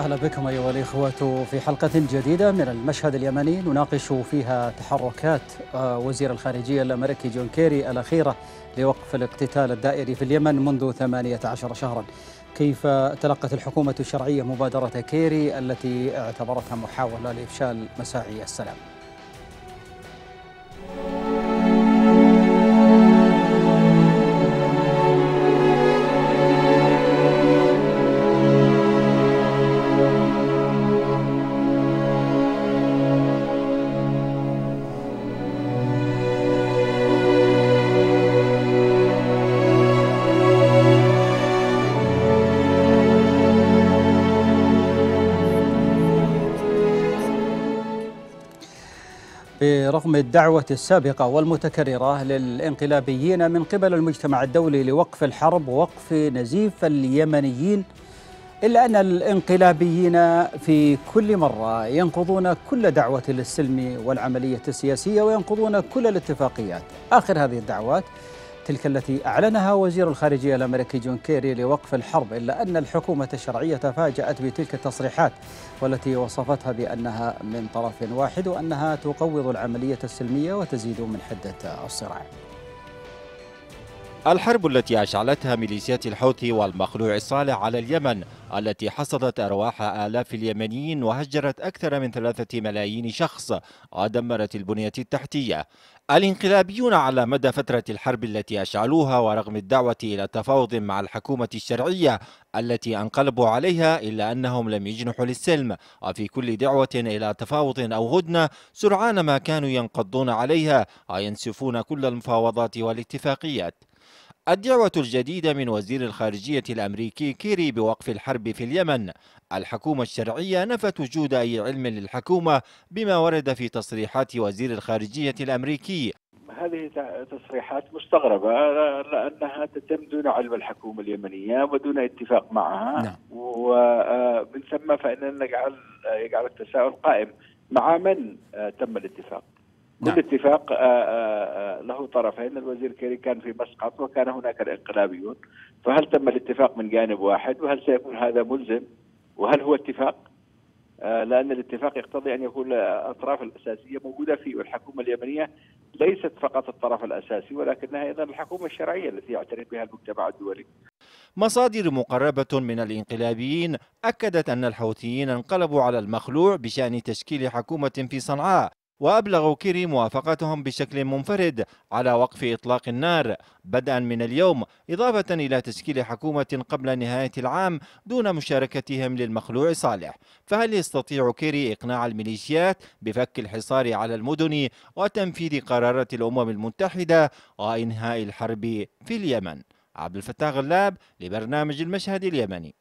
أهلا بكم أيها الإخوة في حلقة جديدة من المشهد اليمني نناقش فيها تحركات آه، وزير الخارجية الأمريكي جون كيري الأخيرة لوقف الاقتتال الدائري في اليمن منذ 18 شهرا كيف تلقت الحكومة الشرعية مبادرة كيري التي اعتبرتها محاولة لإفشال مساعي السلام رغم الدعوة السابقة والمتكررة للإنقلابيين من قبل المجتمع الدولي لوقف الحرب ووقف نزيف اليمنيين إلا أن الإنقلابيين في كل مرة ينقضون كل دعوة للسلم والعملية السياسية وينقضون كل الاتفاقيات آخر هذه الدعوات تلك التي أعلنها وزير الخارجية الأمريكي جون كيري لوقف الحرب إلا أن الحكومة الشرعية تفاجأت بتلك التصريحات والتي وصفتها بأنها من طرف واحد وأنها تقوض العملية السلمية وتزيد من حدة الصراع الحرب التي أشعلتها ميليشيات الحوثي والمخلوع الصالح على اليمن التي حصدت أرواح آلاف اليمنيين وهجرت أكثر من ثلاثة ملايين شخص ودمرت البنية التحتية الانقلابيون على مدى فترة الحرب التي أشعلوها ورغم الدعوة إلى تفاوض مع الحكومة الشرعية التي أنقلبوا عليها إلا أنهم لم يجنحوا للسلم وفي كل دعوة إلى تفاوض أو هدنة سرعان ما كانوا ينقضون عليها وينسفون كل المفاوضات والاتفاقيات الدعوة الجديدة من وزير الخارجية الأمريكي كيري بوقف الحرب في اليمن الحكومة الشرعية نفت وجود أي علم للحكومة بما ورد في تصريحات وزير الخارجية الأمريكي هذه تصريحات مستغربة لأنها تتم دون علم الحكومة اليمنية ودون اتفاق معها نعم. ومن آه، ثم فإننا يجعل يجعل التساؤل قائم مع من آه، تم الاتفاق نعم. بالاتفاق آه، آه، آه، له طرفين الوزير كيري كان في مسقط وكان هناك الانقلابيون فهل تم الاتفاق من جانب واحد وهل سيكون هذا ملزم وهل هو اتفاق لأن الاتفاق يقتضي أن يكون الأطراف الأساسية موجودة فيه والحكومة اليمنية ليست فقط الطرف الأساسي ولكنها أيضا الحكومة الشرعية التي يعترف بها المجتمع الدولي مصادر مقربة من الانقلابيين أكدت أن الحوثيين انقلبوا على المخلوع بشأن تشكيل حكومة في صنعاء وأبلغوا كيري موافقتهم بشكل منفرد على وقف إطلاق النار بدءا من اليوم إضافة إلى تشكيل حكومة قبل نهاية العام دون مشاركتهم للمخلوع صالح فهل يستطيع كيري إقناع الميليشيات بفك الحصار على المدن وتنفيذ قرارات الأمم المتحدة وإنهاء الحرب في اليمن عبد الفتاح غلاب لبرنامج المشهد اليمني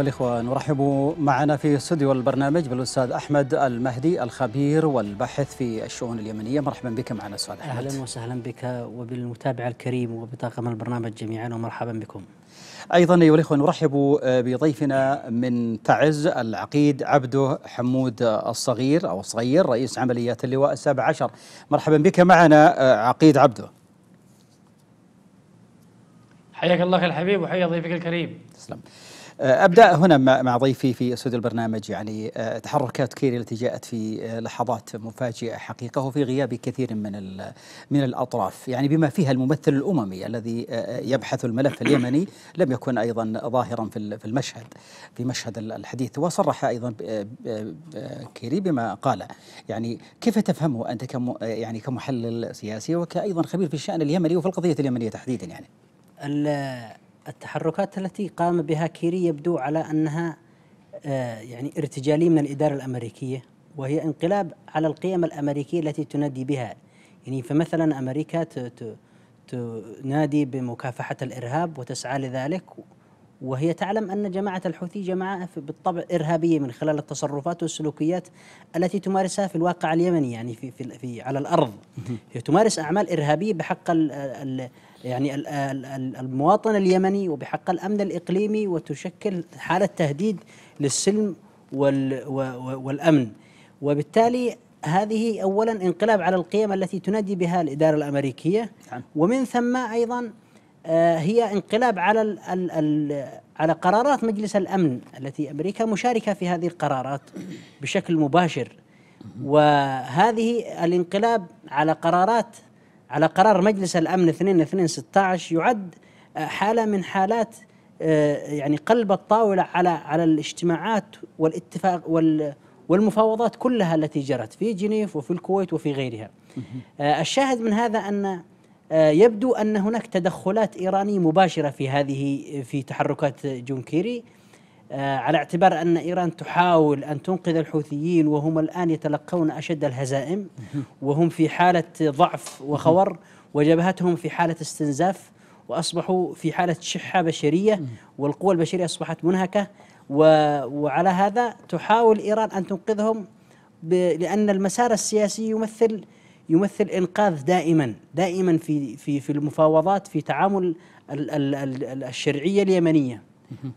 أيها الإخوة نرحب معنا في استوديو البرنامج بالأستاذ أحمد المهدي الخبير والباحث في الشؤون اليمنية مرحبا بك معنا أستاذ أحمد أهلا وسهلا بك وبالمتابع الكريم وبطاقم البرنامج جميعا ومرحبا بكم أيضا أيها الإخوة نرحب بضيفنا من تعز العقيد عبده حمود الصغير أو الصغير رئيس عمليات اللواء السابع عشر مرحبا بك معنا آه، عقيد عبده حياك الله الحبيب وحيا ضيفك الكريم تسلم آه، ابدا هنا مع ضيفي في استوديو البرنامج يعني آه، تحركات كيري التي جاءت في آه، لحظات مفاجئه حقيقه وفي غياب كثير من من الاطراف يعني بما فيها الممثل الاممي الذي يبحث الملف اليمني لم يكن ايضا ظاهرا في المشهد في مشهد الحديث وصرح ايضا كيري بما قال يعني كيف تفهمه انت كم يعني كمحلل سياسي وكايضا خبير في الشان اليمني وفي القضيه اليمنيه تحديدا يعني التحركات التي قام بها كيري يبدو على أنها آه، يعني ارتجالية من الإدارة الأمريكية وهي انقلاب على القيم الأمريكية التي تنادي بها يعني فمثلا أمريكا تنادي بمكافحة الإرهاب وتسعى لذلك وهي تعلم أن جماعة الحوثي جماعة بالطبع إرهابية من خلال التصرفات والسلوكيات التي تمارسها في الواقع اليمني يعني في, في, على الأرض هي تمارس أعمال إرهابية بحق يعني المواطن اليمني وبحق الأمن الإقليمي وتشكل حالة تهديد للسلم والأمن وبالتالي هذه أولا انقلاب على القيم التي تنادي بها الإدارة الأمريكية نعم. ومن ثم أيضا آه، هي انقلاب على الـ ال ال على قرارات مجلس الامن التي امريكا مشاركه في هذه القرارات بشكل مباشر وهذه الانقلاب على قرارات على قرار مجلس الأمن 2216 يعد آه، حالة من حالات آه، يعني قلب الطاولة على على الاجتماعات والاتفاق وال والمفاوضات كلها التي جرت في جنيف وفي الكويت وفي غيرها آه، الشاهد من هذا أن يبدو أن هناك تدخلات إيرانية مباشرة في هذه في تحركات جون كيري آه، على اعتبار أن إيران تحاول أن تنقذ الحوثيين وهم الآن يتلقون أشد الهزائم وهم في حالة ضعف وخور وجبهتهم في حالة استنزاف وأصبحوا في حالة شحة بشرية والقوى البشرية أصبحت منهكة وعلى هذا تحاول إيران أن تنقذهم لأن المسار السياسي يمثل يمثل انقاذ دائما دائما في في في المفاوضات في تعامل الشرعيه اليمنيه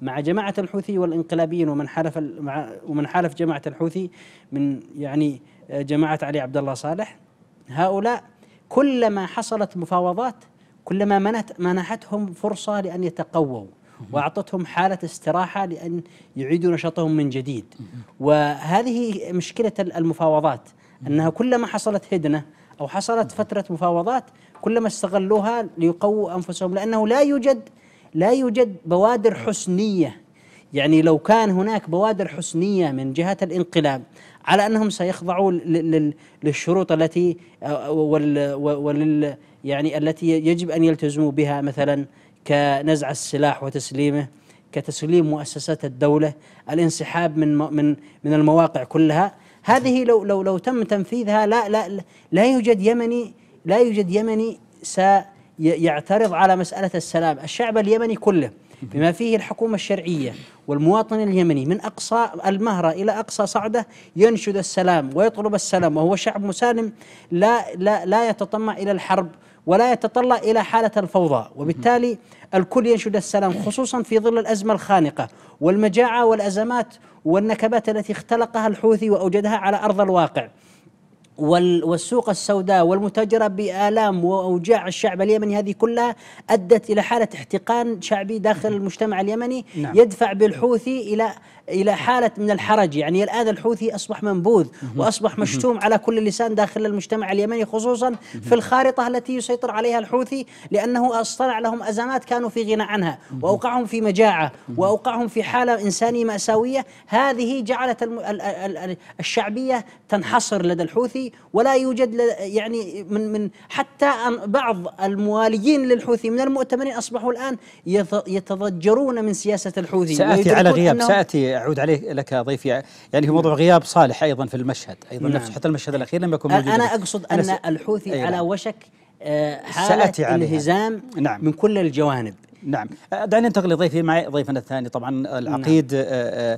مع جماعة الحوثي والانقلابيين ومن حالف ومن حالف جماعة الحوثي من يعني آه، جماعة علي عبد الله صالح هؤلاء كلما حصلت مفاوضات كلما منت منحتهم فرصة لأن يتقووا واعطتهم حاله استراحه لان يعيدوا نشاطهم من جديد وهذه مشكله المفاوضات انها كلما حصلت هدنه او حصلت فتره مفاوضات كلما استغلوها ليقووا انفسهم لانه لا يوجد لا يوجد بوادر حسنيه يعني لو كان هناك بوادر حسنيه من جهة الانقلاب على انهم سيخضعوا للشروط التي ولل يعني التي يجب ان يلتزموا بها مثلا كنزع السلاح وتسليمه كتسليم مؤسسات الدوله الانسحاب من من من المواقع كلها هذه لو لو لو تم تنفيذها لا لا لا يوجد يمني لا يوجد يمني سيخضع يعترض على مسألة السلام الشعب اليمني كله بما فيه الحكومة الشرعية والمواطن اليمني من أقصى المهرة إلى أقصى صعده ينشد السلام ويطلب السلام وهو شعب مسالم لا, لا, لا يتطمع إلى الحرب ولا يتطلع إلى حالة الفوضى وبالتالي الكل ينشد السلام خصوصا في ظل الأزمة الخانقة والمجاعة والأزمات والنكبات التي اختلقها الحوثي وأوجدها على أرض الواقع والسوق السوداء والمتجرة بآلام وأوجاع الشعب اليمني هذه كلها أدت إلى حالة احتقان شعبي داخل المجتمع اليمني نعم. يدفع بالحوثي إلى الى حاله من الحرج يعني الان الحوثي اصبح منبوذ واصبح مشتوم على كل لسان داخل المجتمع اليمني خصوصا في الخارطه التي يسيطر عليها الحوثي لانه اصطنع لهم ازمات كانوا في غنى عنها واوقعهم في مجاعه واوقعهم في حاله انسانيه ماساويه هذه جعلت الشعبيه تنحصر لدى الحوثي ولا يوجد يعني من من حتى أن بعض المواليين للحوثي من المؤتمرين اصبحوا الان يتضجرون من سياسه الحوثي ساتي على غياب ساتي اعود عليه لك ضيفي يعني في موضوع نعم. غياب صالح ايضا في المشهد ايضا نعم. نفس حتى المشهد الاخير لم يكن موجودا انا اقصد ان الحوثي الحوثي نعم. على وشك آه، حالة انهزام نعم. من كل الجوانب نعم آه، دعني انتقل لضيفي معي ضيفنا الثاني طبعا العقيد نعم. آه،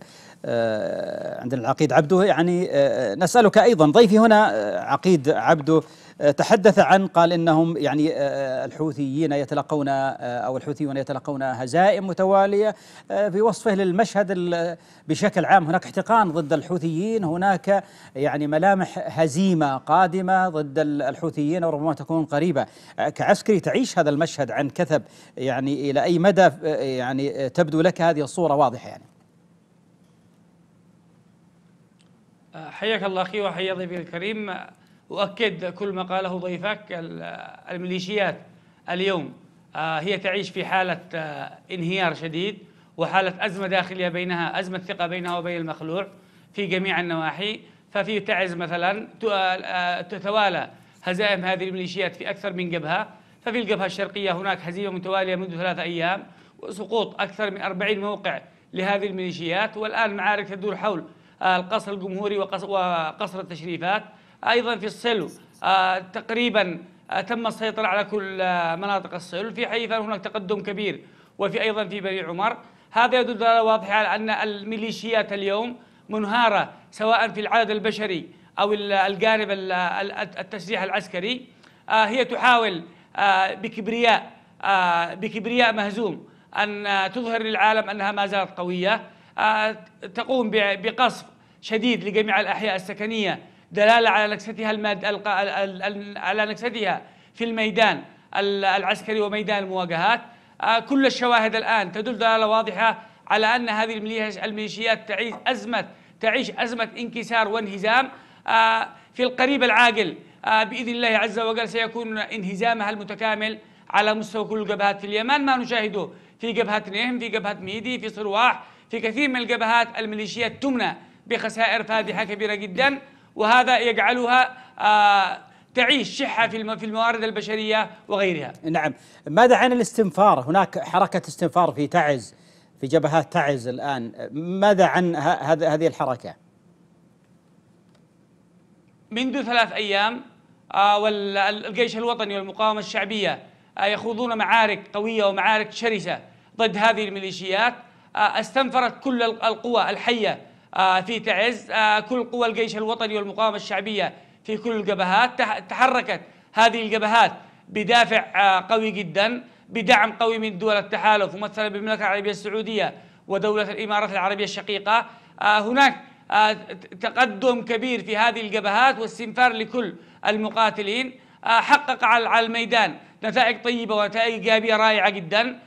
عندنا العقيد عبده يعني نسألك أيضا ضيفي هنا عقيد عبده آه، تحدث عن قال انهم يعني آه، الحوثيين يتلقون آه، او الحوثيون يتلقون هزائم متواليه في وصفه للمشهد بشكل عام هناك احتقان ضد الحوثيين هناك يعني ملامح هزيمه قادمه ضد الحوثيين وربما تكون قريبه كعسكري تعيش هذا المشهد عن كثب يعني الى اي مدى يعني تبدو لك هذه الصوره واضحه يعني حياك الله اخي وحيا ضيفي الكريم أؤكد كل ما قاله ضيفك الميليشيات اليوم آه، هي تعيش في حاله آه، انهيار شديد وحاله ازمه داخليه بينها ازمه ثقه بينها وبين المخلوع في جميع النواحي ففي تعز مثلا آه، تتوالى هزائم هذه الميليشيات في اكثر من جبهه ففي الجبهه الشرقيه هناك هزيمه متواليه منذ ثلاثه ايام وسقوط اكثر من 40 موقع لهذه الميليشيات والان معارك تدور حول القصر الجمهوري وقصر التشريفات أيضا في السلو آه، تقريبا آه، تم السيطرة على كل آه، مناطق السلو في حيفا هناك تقدم كبير وفي أيضا في بني عمر هذا يدل دلالة واضحة على أن الميليشيات اليوم منهارة سواء في العدد البشري أو الجانب التسليح العسكري هي تحاول بكبرياء بكبرياء مهزوم أن تظهر للعالم أنها ما زالت قوية تقوم بقصف شديد لجميع الأحياء السكنية دلالة على نكستها الماد... على نكستها في الميدان العسكري وميدان المواجهات آه، كل الشواهد الآن تدل دلالة واضحة على أن هذه الميليشيات تعيش أزمة تعيش أزمة انكسار وانهزام آه، في القريب العاقل آه، بإذن الله عز وجل سيكون انهزامها المتكامل على مستوى كل الجبهات في اليمن ما نشاهده في جبهة نهم في جبهة ميدي في صرواح في كثير من الجبهات الميليشيات تمنى بخسائر فادحة كبيرة جداً وهذا يجعلها آه، تعيش شحة في في الموارد البشرية وغيرها نعم ماذا عن الاستنفار هناك حركة استنفار في تعز في جبهات تعز الآن ماذا عن هذه الحركة منذ ثلاث أيام آه، والجيش الوطني والمقاومة الشعبية آه، يخوضون معارك قوية ومعارك شرسة ضد هذه الميليشيات استنفرت كل القوى الحية آه، في تعز آه، كل قوى الجيش الوطني والمقاومة الشعبية في كل الجبهات تحركت هذه الجبهات بدافع آه، قوي جدا بدعم قوي من دول التحالف ومثلا بالمملكة العربية السعودية ودولة الإمارات العربية الشقيقة هناك تقدم كبير في هذه الجبهات واستنفار لكل المقاتلين حقق على الميدان نتائج طيبة ونتائج إيجابية رائعة جدا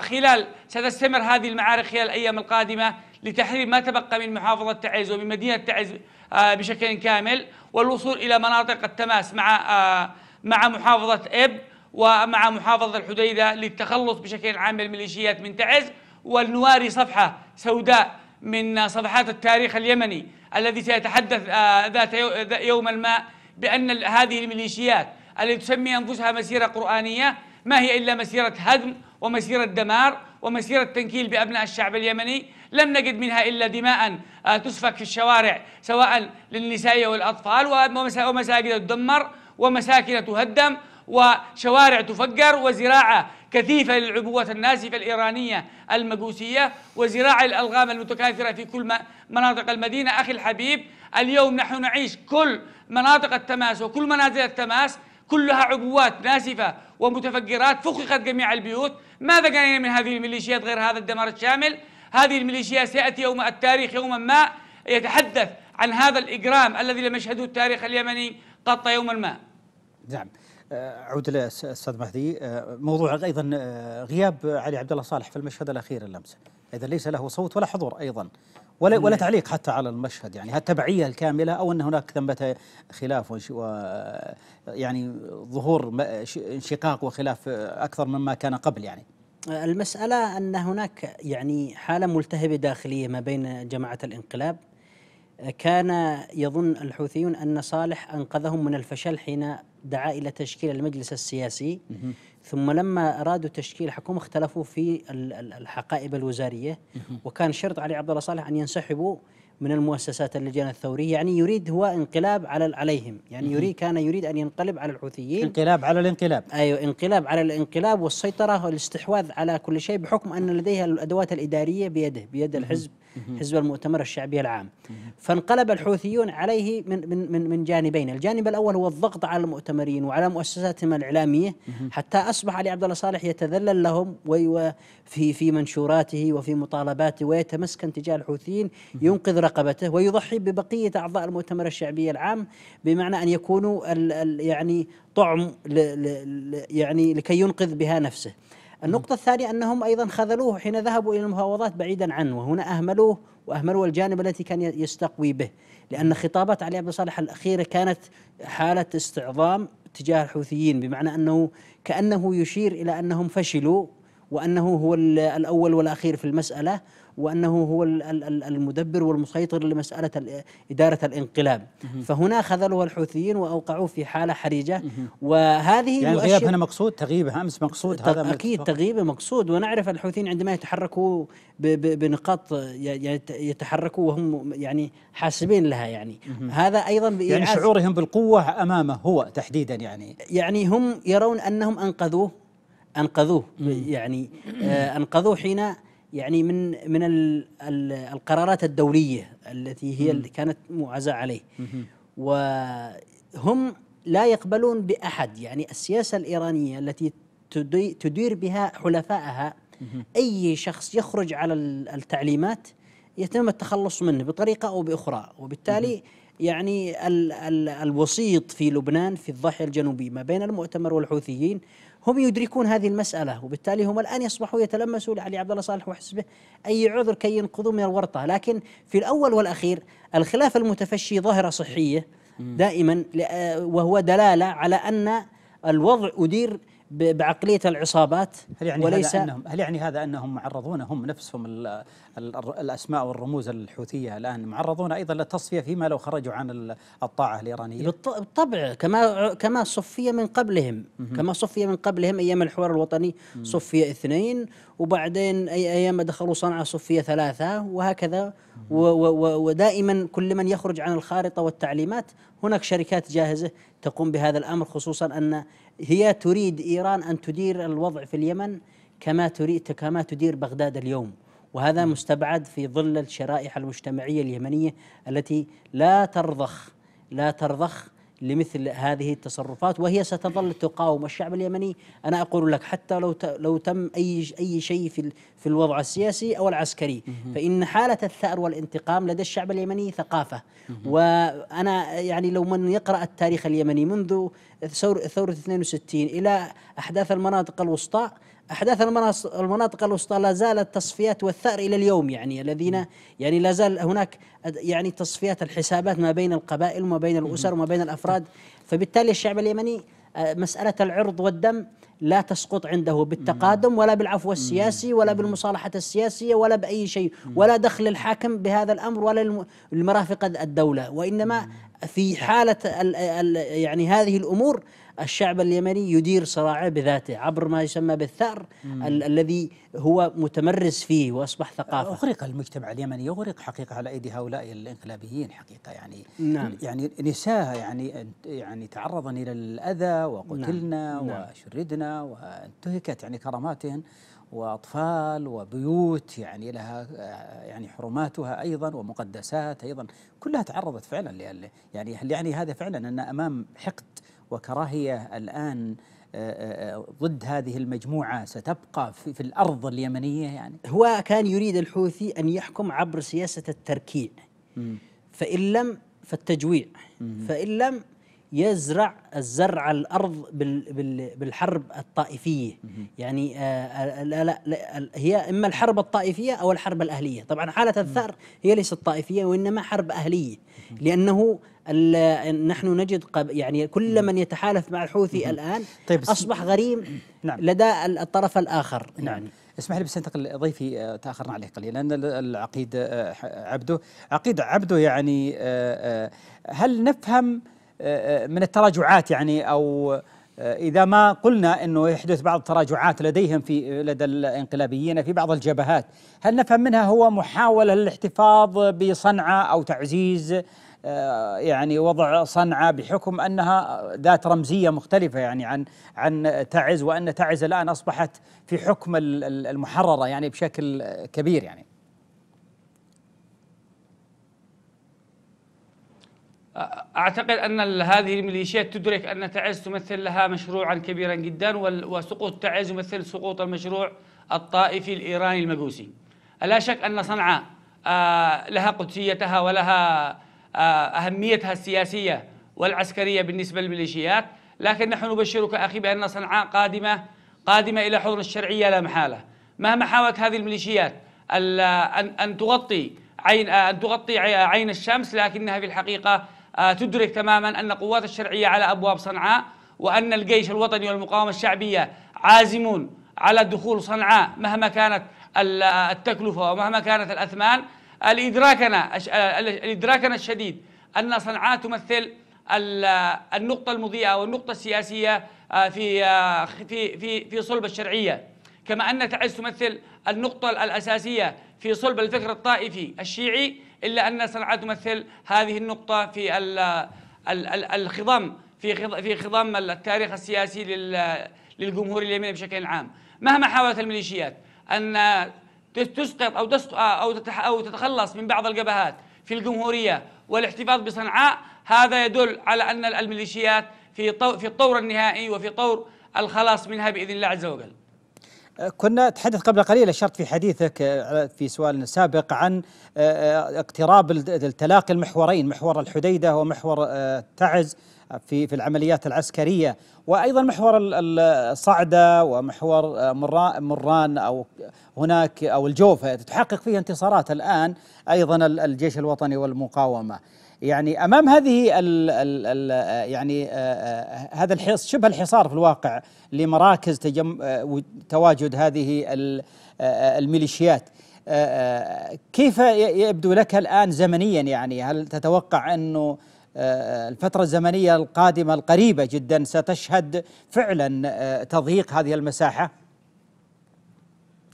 خلال ستستمر هذه المعارك خلال الأيام القادمة لتحرير ما تبقى من محافظة تعز ومن مدينة تعز آه، بشكل كامل والوصول إلى مناطق التماس مع آه، مع محافظة إب ومع محافظة الحديدة للتخلص بشكل عام من الميليشيات من تعز ولنواري صفحة سوداء من صفحات التاريخ اليمني الذي سيتحدث آه، ذات يوما ما بأن هذه الميليشيات التي تسمي أنفسها مسيرة قرآنية ما هي إلا مسيرة هدم ومسيرة دمار ومسيرة تنكيل بأبناء الشعب اليمني لم نجد منها إلا دماء آه، تسفك في الشوارع سواء للنساء والأطفال ومساجد تدمر ومساكن تهدم وشوارع تفجر وزراعة كثيفة للعبوة الناسفة الإيرانية المجوسية وزراعة الألغام المتكاثرة في كل مناطق المدينة أخي الحبيب اليوم نحن نعيش كل مناطق التماس وكل منازل التماس كلها عبوات ناسفة ومتفجرات فخخت جميع البيوت ماذا جنينا من هذه الميليشيات غير هذا الدمار الشامل هذه الميليشيا سيأتي يوم التاريخ يوما ما يتحدث عن هذا الإجرام الذي لم يشهده التاريخ اليمني قط يوما ما نعم آه، عود استاذ مهدي آه، موضوع ايضا آه، غياب علي عبد الله صالح في المشهد الاخير اللمسه اذا ليس له صوت ولا حضور ايضا ولا ولا تعليق حتى على المشهد يعني التبعيه الكامله او ان هناك ثمه خلاف و يعني ظهور انشقاق وخلاف اكثر مما كان قبل يعني المسألة أن هناك يعني حالة ملتهبة داخلية ما بين جماعة الانقلاب كان يظن الحوثيون أن صالح أنقذهم من الفشل حين دعا إلى تشكيل المجلس السياسي ثم لما أرادوا تشكيل حكومة اختلفوا في الحقائب الوزارية وكان شرط علي عبد الله صالح أن ينسحبوا من المؤسسات اللجان الثورية يعني يريد هو انقلاب على عليهم يعني يريد كان يريد أن ينقلب على الحوثيين انقلاب على الانقلاب أيوة انقلاب على الانقلاب والسيطرة والاستحواذ على كل شيء بحكم أن لديها الأدوات الإدارية بيده بيد الحزب حزب المؤتمر الشعبي العام فانقلب الحوثيون عليه من من من, جانبين الجانب الاول هو الضغط على المؤتمرين وعلى مؤسساتهم الإعلامية حتى أصبح علي عبد الله صالح يتذلل لهم في في منشوراته وفي مطالباته ويتمسكن تجاه الحوثيين ينقذ رقبته ويضحي ببقية أعضاء المؤتمر الشعبي العام بمعنى أن يكونوا ال ال يعني طعم ل ل يعني لكي ينقذ بها نفسه النقطة الثانية أنهم أيضا خذلوه حين ذهبوا إلى المفاوضات بعيدا عنه وهنا أهملوه وأهملوا الجانب التي كان يستقوي به لأن خطابات علي عبد الصالح الأخيرة كانت حالة استعظام تجاه الحوثيين بمعنى أنه كأنه يشير إلى أنهم فشلوا وأنه هو الأول والأخير في المسألة وأنه هو المدبر والمسيطر لمسألة إدارة الانقلاب فهنا خذلها الحوثيين وأوقعوه في حالة حرجة وهذه يعني الغياب هنا مقصود تغييب امس مقصود هذا أكيد تغييبه مقصود ونعرف الحوثيين عندما يتحركوا بنقاط يتحركوا وهم يعني حاسبين لها يعني هذا أيضا يعني شعورهم بالقوة أمامه هو تحديدا يعني يعني هم يرون أنهم أنقذوه انقذوه يعني آه، انقذوه حين يعني من من القرارات الدوليه التي هي اللي كانت موعزه عليه وهم لا يقبلون باحد يعني السياسه الايرانيه التي تدير بها حلفائها اي شخص يخرج على التعليمات يتم التخلص منه بطريقه او باخرى وبالتالي يعني الوسيط في لبنان في الضاحيه الجنوبيه ما بين المؤتمر والحوثيين هم يدركون هذه المسألة وبالتالي هم الآن يصبحوا يتلمسوا لعلي عبد الله صالح وحسبه أي عذر كي ينقذوا من الورطة لكن في الأول والأخير الخلاف المتفشي ظاهرة صحية دائما آه، وهو دلالة على أن الوضع أدير بعقليه العصابات هل يعني وليس هذا انهم هل يعني هذا انهم معرضون هم نفسهم الـ الـ الاسماء والرموز الحوثيه الان معرضون ايضا للتصفيه فيما لو خرجوا عن الطاعه الايرانيه بالطبع كما كما صفي من قبلهم كما صفي من قبلهم ايام الحوار الوطني صفي اثنين وبعدين اي ايام دخلوا صنعاء صفي ثلاثه وهكذا ودائما كل من يخرج عن الخارطه والتعليمات هناك شركات جاهزه تقوم بهذا الامر خصوصا ان هي تريد إيران أن تدير الوضع في اليمن كما تريد كما تدير بغداد اليوم وهذا مستبعد في ظل الشرائح المجتمعية اليمنية التي لا ترضخ لا ترضخ لمثل هذه التصرفات وهي ستظل تقاوم الشعب اليمني انا اقول لك حتى لو لو تم اي اي شيء في في الوضع السياسي او العسكري فان حاله الثار والانتقام لدى الشعب اليمني ثقافه وانا يعني لو من يقرا التاريخ اليمني منذ ثوره 62 الى احداث المناطق الوسطى احداث المناطق الوسطى لا زالت تصفيات والثار الى اليوم يعني الذين يعني لا زال هناك يعني تصفيات الحسابات ما بين القبائل وما بين الاسر وما بين الافراد فبالتالي الشعب اليمني آه، مساله العرض والدم لا تسقط عنده بالتقادم ولا بالعفو السياسي ولا بالمصالحة السياسية ولا بأي شيء ولا دخل الحاكم بهذا الأمر ولا المرافقة الدولة وإنما في حالة ال ال يعني هذه الأمور الشعب اليمني يدير صراعه بذاته عبر ما يسمى بالثأر ال الذي هو متمرس فيه وأصبح ثقافة أغرق المجتمع اليمني يغرق حقيقة على أيدي هؤلاء الإنقلابيين حقيقة يعني نعم. يعني نساء يعني يعني تعرضن إلى الأذى وقتلنا نعم. نعم. وشردنا وانتهكت يعني كراماتهن واطفال وبيوت يعني لها يعني حرماتها ايضا ومقدسات ايضا كلها تعرضت فعلا يعني هل يعني هذا فعلا ان امام حقد وكراهيه الان آه، آه، آه، ضد هذه المجموعة ستبقى في, في الأرض اليمنية يعني هو كان يريد الحوثي أن يحكم عبر سياسة التركيع فإن لم فالتجويع فإن لم يزرع الزرع الارض بالحرب الطائفيه يعني آه، آه، لا لا لا هي اما الحرب الطائفيه او الحرب الاهليه طبعا حاله الثار هي ليست طائفيه وانما حرب اهليه لانه نحن نجد يعني كل من يتحالف مع الحوثي الان طيب اصبح غريم نعم لدى الطرف الاخر نعم يعني اسمح لي بس انتقل ضيفي آه، تاخرنا عليه قليلا العقيد عبده عقيد عبده يعني هل نفهم من التراجعات يعني او آه، اذا ما قلنا انه يحدث بعض التراجعات لديهم في لدى الانقلابيين في بعض الجبهات، هل نفهم منها هو محاوله للاحتفاظ بصنعاء او تعزيز آه، يعني وضع صنعاء بحكم انها ذات رمزيه مختلفه يعني عن عن تعز وان تعز الان اصبحت في حكم المحرره يعني بشكل كبير يعني. اعتقد ان هذه الميليشيات تدرك ان تعز تمثل لها مشروعا كبيرا جدا وسقوط تعز يمثل سقوط المشروع الطائفي الايراني المجوسي. لا شك ان صنعاء آه، لها قدسيتها ولها آه، اهميتها السياسيه والعسكريه بالنسبه للميليشيات، لكن نحن نبشرك اخي بان صنعاء قادمه قادمه الى حضن الشرعيه لا محاله. مهما حاولت هذه الميليشيات ان ان تغطي عين آه، ان تغطي عين الشمس لكنها في الحقيقه آه، تدرك تماما أن القوات الشرعية على أبواب صنعاء وأن الجيش الوطني والمقاومة الشعبية عازمون على دخول صنعاء مهما كانت آه، التكلفة ومهما كانت الأثمان لإدراكنا آه، لإدراكنا الشديد أن صنعاء تمثل النقطة المضيئة والنقطة السياسية في في في في صلب الشرعية كما أن تعز تمثل النقطة الأساسية في صلب الفكر الطائفي الشيعي إلا أن صنعاء تمثل هذه النقطة في ال ال الخضم في في خضم التاريخ السياسي للجمهور اليمين بشكل عام مهما حاولت الميليشيات أن تسقط أو أو أو تتخلص من بعض الجبهات في الجمهورية والاحتفاظ بصنعاء هذا يدل على أن الميليشيات في في الطور النهائي وفي طور الخلاص منها بإذن الله عز وجل كنا تحدث قبل قليل اشرت في حديثك آه، في سؤال سابق عن آه، آه، اقتراب التلاقي المحورين محور الحديده ومحور تعز في في العمليات العسكريه وايضا محور الصعده ومحور مران او هناك او الجوفه تحقق فيه انتصارات الان ايضا الجيش الوطني والمقاومه يعني امام هذه ال ال ال يعني آه، آه، هذا الحص شبه الحصار في الواقع لمراكز تجم آه، تواجد هذه الميليشيات كيف يبدو لك الان زمنيا يعني هل تتوقع انه الفترة الزمنية القادمة القريبة جدا ستشهد فعلا تضييق هذه المساحة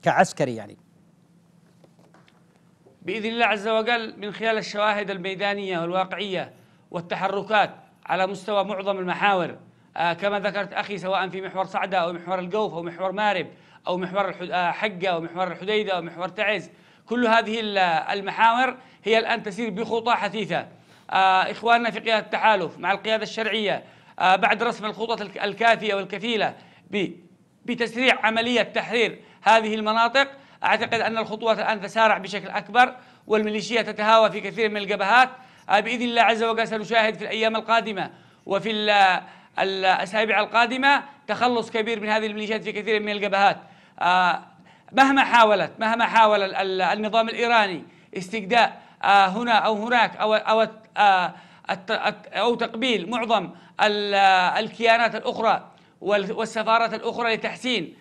كعسكري يعني باذن الله عز وجل من خلال الشواهد الميدانيه والواقعيه والتحركات على مستوى معظم المحاور آه كما ذكرت اخي سواء في محور صعده او محور الجوف او محور مارب او محور حقه آه، او محور الحديده او محور تعز كل هذه المحاور هي الان تسير بخطى حثيثه آه اخواننا في قياده التحالف مع القياده الشرعيه آه بعد رسم الخطط الكافيه والكفيله بتسريع عمليه تحرير هذه المناطق أعتقد أن الخطوة الآن تسارع بشكل أكبر والميليشيا تتهاوى في كثير من الجبهات آه، بإذن الله عز وجل سنشاهد في الأيام القادمة وفي الأسابيع القادمة تخلص كبير من هذه الميليشيات في كثير من الجبهات آه، مهما حاولت مهما حاول النظام الإيراني استجداء آه، هنا أو هناك أو أو أو تقبيل معظم الكيانات الأخرى والسفارات الأخرى لتحسين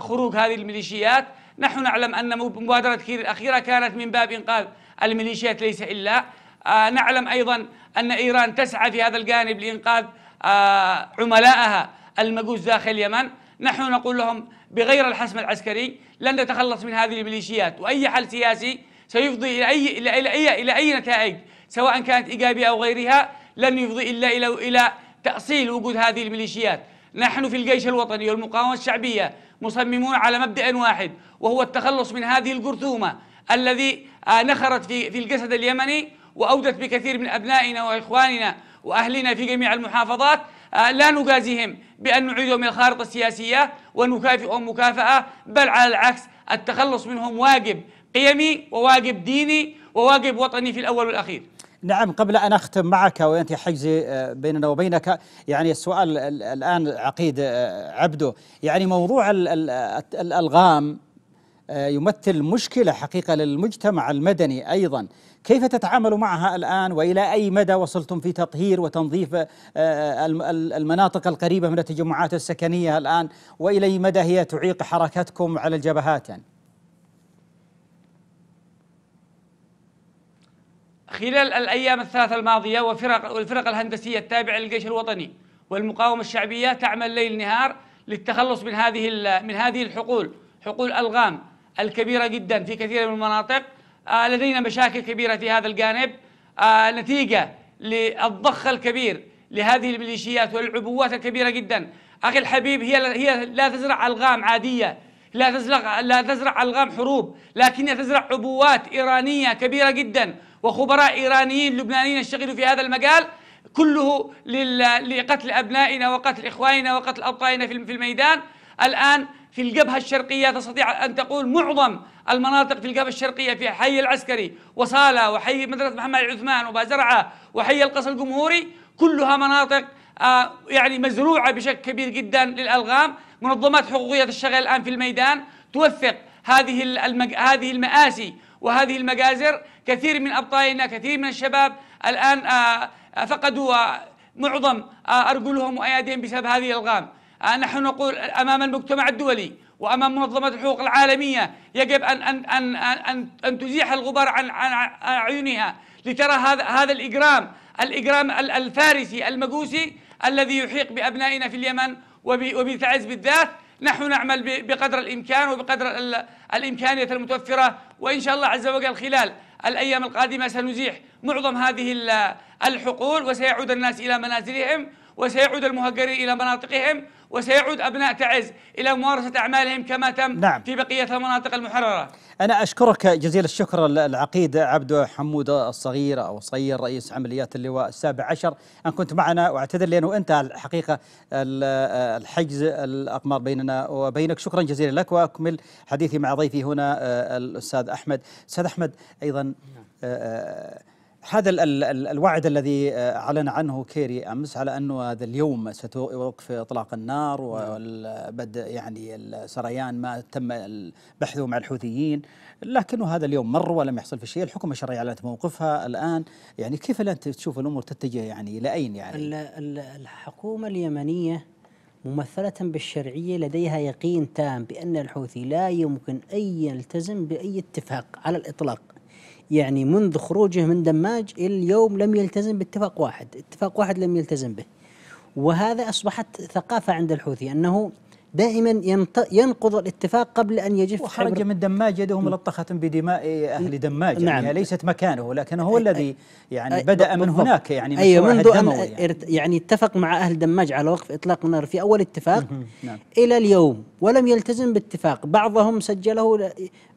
خروج هذه الميليشيات نحن نعلم أن مبادرة كير الأخيرة كانت من باب إنقاذ الميليشيات ليس إلا آه نعلم أيضا أن إيران تسعى في هذا الجانب لإنقاذ آه عملائها المجوس داخل اليمن نحن نقول لهم بغير الحسم العسكري لن نتخلص من هذه الميليشيات وأي حل سياسي سيفضي إلى أي, إلى, إلى, إلى, إلى أي نتائج سواء كانت إيجابية أو غيرها لن يفضي إلا إلى, إلى تأصيل وجود هذه الميليشيات نحن في الجيش الوطني والمقاومة الشعبية مصممون على مبدأ واحد وهو التخلص من هذه الجرثومة الذي آه، نخرت في في الجسد اليمني وأودت بكثير من أبنائنا وإخواننا وأهلنا في جميع المحافظات آه، لا نجازيهم بأن نعيدهم إلى الخارطة السياسية ونكافئهم مكافأة بل على العكس التخلص منهم واجب قيمي وواجب ديني وواجب وطني في الأول والأخير نعم قبل أن أختم معك وأنت حجزي آه، بيننا وبينك يعني السؤال الآن عقيد آه، عبده يعني موضوع الألغام آه، يمثل مشكلة حقيقة للمجتمع المدني أيضا كيف تتعامل معها الآن وإلى أي مدى وصلتم في تطهير وتنظيف المناطق القريبة من التجمعات السكنية الآن وإلى أي مدى هي تعيق حركتكم على الجبهات يعني خلال الأيام الثلاثة الماضية وفرق والفرق الهندسية التابعة للجيش الوطني والمقاومة الشعبية تعمل ليل نهار للتخلص من هذه من هذه الحقول حقول ألغام الكبيرة جدا في كثير من المناطق آه لدينا مشاكل كبيرة في هذا الجانب آه نتيجة للضخ الكبير لهذه الميليشيات والعبوات الكبيرة جدا أخي الحبيب هي هي لا تزرع ألغام عادية لا تزرع لا تزرع ألغام حروب لكنها تزرع عبوات إيرانية كبيرة جدا وخبراء إيرانيين لبنانيين يشتغلوا في هذا المجال كله لقتل أبنائنا وقتل إخواننا وقتل أبطالنا في الميدان الآن في الجبهة الشرقية تستطيع أن تقول معظم المناطق في الجبهة الشرقية في حي العسكري وصالة وحي مدرسة محمد عثمان وبازرعة وحي القصر الجمهوري كلها مناطق آه، يعني مزروعة بشكل كبير جدا للألغام منظمات حقوقية تشتغل الآن في الميدان توثق هذه المج... هذه المآسي وهذه المجازر كثير من أبطالنا كثير من الشباب الآن آه، آه، فقدوا آه، معظم أرجلهم وأياديهم بسبب هذه الألغام نحن نقول أمام المجتمع الدولي وامام منظمه الحقوق العالميه يجب ان ان ان ان, أن تزيح الغبار عن عن اعينها لترى هذا هذا الاجرام الاجرام الفارسي المجوسي الذي يحيق بابنائنا في اليمن وبتعز بالذات نحن نعمل بقدر الامكان وبقدر الامكانيه المتوفره وان شاء الله عز وجل خلال الأيام القادمة سنزيح معظم هذه الحقول وسيعود الناس إلى منازلهم وسيعود المهجرين إلى مناطقهم وسيعود أبناء تعز إلى ممارسة أعمالهم كما تم نعم. في بقية المناطق المحررة أنا أشكرك جزيل الشكر العقيد عبد حمود الصغير أو صغير رئيس عمليات اللواء السابع عشر أن كنت معنا وأعتذر لأنه أنت الحقيقة الحجز الأقمار بيننا وبينك شكرا جزيلا لك وأكمل حديثي مع ضيفي هنا آه، الأستاذ أحمد أستاذ أحمد أيضا نعم. هذا الـ الـ الوعد الذي آه، اعلن عنه كيري امس على انه هذا اليوم ستوقف اطلاق النار نعم. وبدء يعني السريان ما تم بحثه مع الحوثيين لكنه هذا اليوم مر ولم يحصل في شيء الحكومه الشرعيه اعلنت موقفها الان يعني كيف الان تشوف الامور تتجه يعني الى اين يعني الحكومه اليمنيه ممثلة بالشرعية لديها يقين تام بأن الحوثي لا يمكن أن يلتزم بأي اتفاق على الإطلاق يعني منذ خروجه من دماج إلى اليوم لم يلتزم باتفاق واحد اتفاق واحد لم يلتزم به وهذا أصبحت ثقافة عند الحوثي أنه دائما ينقض الاتفاق قبل أن يجف وخرج من دماج يده ملطخة بدماء أهل دماج يعني نعم يعني ليست مكانه لكن هو الذي يعني بدأ من هناك يعني أيوة منذ أن يعني. يعني اتفق مع أهل دماج على وقف إطلاق النار في أول اتفاق نعم إلى اليوم ولم يلتزم باتفاق بعضهم سجله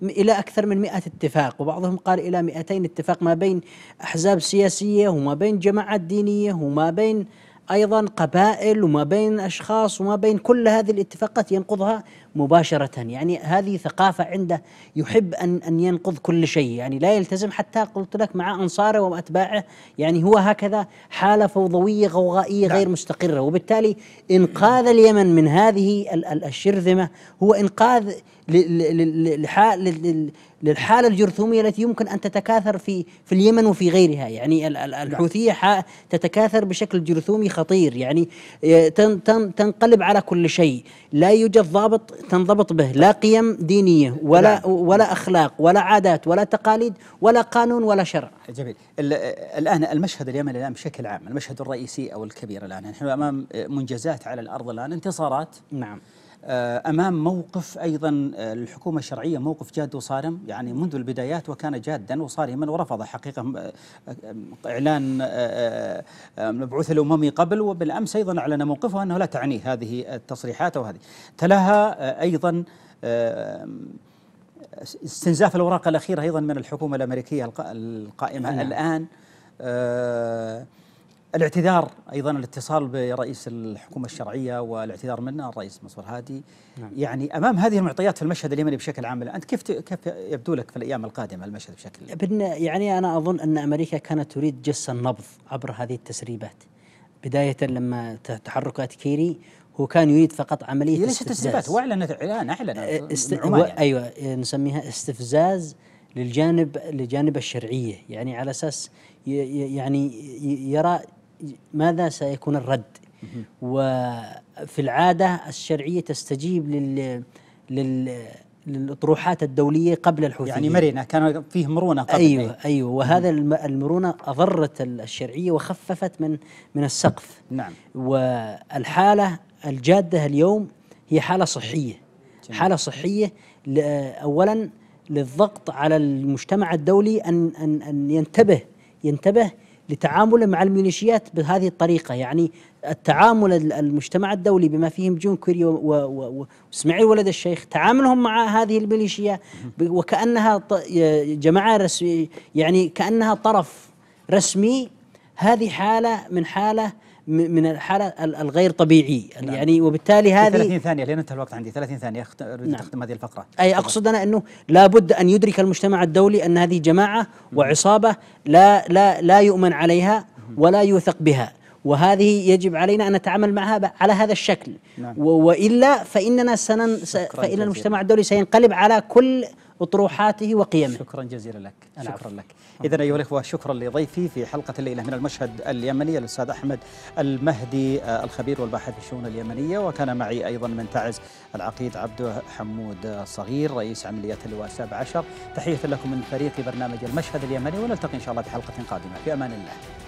إلى أكثر من مئة اتفاق وبعضهم قال إلى 200 اتفاق ما بين أحزاب سياسية وما بين جماعات دينية وما بين ايضا قبائل وما بين اشخاص وما بين كل هذه الاتفاقات ينقضها مباشرة يعني هذه ثقافة عنده يحب أن أن ينقض كل شيء يعني لا يلتزم حتى قلت لك مع أنصاره وأتباعه يعني هو هكذا حالة فوضوية غوغائية نعم. غير مستقرة وبالتالي إنقاذ اليمن من هذه الشرذمة هو إنقاذ للحالة الجرثومية التي يمكن أن تتكاثر في في اليمن وفي غيرها يعني نعم. الحوثية تتكاثر بشكل جرثومي خطير يعني تنقلب على كل شيء لا يوجد ضابط تنضبط به لا قيم دينيه ولا نعم. ولا اخلاق ولا عادات ولا تقاليد ولا قانون ولا شرع. جميل الان المشهد اليمني الان بشكل عام المشهد الرئيسي او الكبير الان نحن امام منجزات على الارض الان انتصارات نعم آه، امام موقف ايضا الحكومه آه، الشرعيه موقف جاد وصارم يعني منذ البدايات وكان جادا وصارما ورفض حقيقه آه، اعلان المبعوث الاممي قبل وبالامس ايضا اعلن موقفه انه لا تعنيه هذه التصريحات او هذه تلاها ايضا استنزاف الاوراق الاخيره ايضا من الحكومه الامريكيه القائمه نعم. الان الاعتذار ايضا الاتصال برئيس الحكومه الشرعيه والاعتذار منه الرئيس منصور هادي نعم. يعني امام هذه المعطيات في المشهد اليمني بشكل عام انت كيف كيف يبدو لك في الايام القادمه المشهد بشكل يعني انا اظن ان امريكا كانت تريد جس النبض عبر هذه التسريبات بدايه لما تحركات كيري هو كان يريد فقط عمليه ليست تسريبات واعلن اعلان اعلن است... يعني. ايوه نسميها استفزاز للجانب لجانب الشرعيه يعني على اساس يعني يرى ماذا سيكون الرد وفي العادة الشرعية تستجيب لل, لل للأطروحات الدولية قبل الحوثيين يعني مرنة كان فيه مرونة قبل أيوة أيوة, أيوة وهذا المرونة أضرت الشرعية وخففت من من السقف نعم والحالة الجادة اليوم هي حالة صحية جميل. حالة صحية أولا للضغط على المجتمع الدولي أن أن أن ينتبه ينتبه لتعامله مع الميليشيات بهذه الطريقه يعني التعامل المجتمع الدولي بما فيهم جون كوري واسماعيل ولد الشيخ تعاملهم مع هذه الميليشيا وكانها جماعه رسمي يعني كانها طرف رسمي هذه حاله من حاله من الحالة الغير طبيعي نعم. يعني وبالتالي هذه 30 ثانية لين انتهى الوقت عندي 30 ثانية أريد نعم. أختم هذه الفقرة أي أقصد أنا أنه لابد أن يدرك المجتمع الدولي أن هذه جماعة وعصابة لا لا لا يؤمن عليها ولا يوثق بها وهذه يجب علينا ان نتعامل معها على هذا الشكل نعم. والا فاننا سنن فان المجتمع الدولي سينقلب على كل وطروحاته وقيمه شكرا جزيلا لك شكرا عارف. لك إذا أيها الإخوة شكرا لضيفي في حلقة الليلة من المشهد اليمني الأستاذ أحمد المهدي الخبير والباحث في الشؤون اليمنية وكان معي أيضا من تعز العقيد عبد حمود صغير رئيس عمليات اللواء السابع عشر تحية لكم من فريق برنامج المشهد اليمني ونلتقي إن شاء الله في حلقة قادمة في أمان الله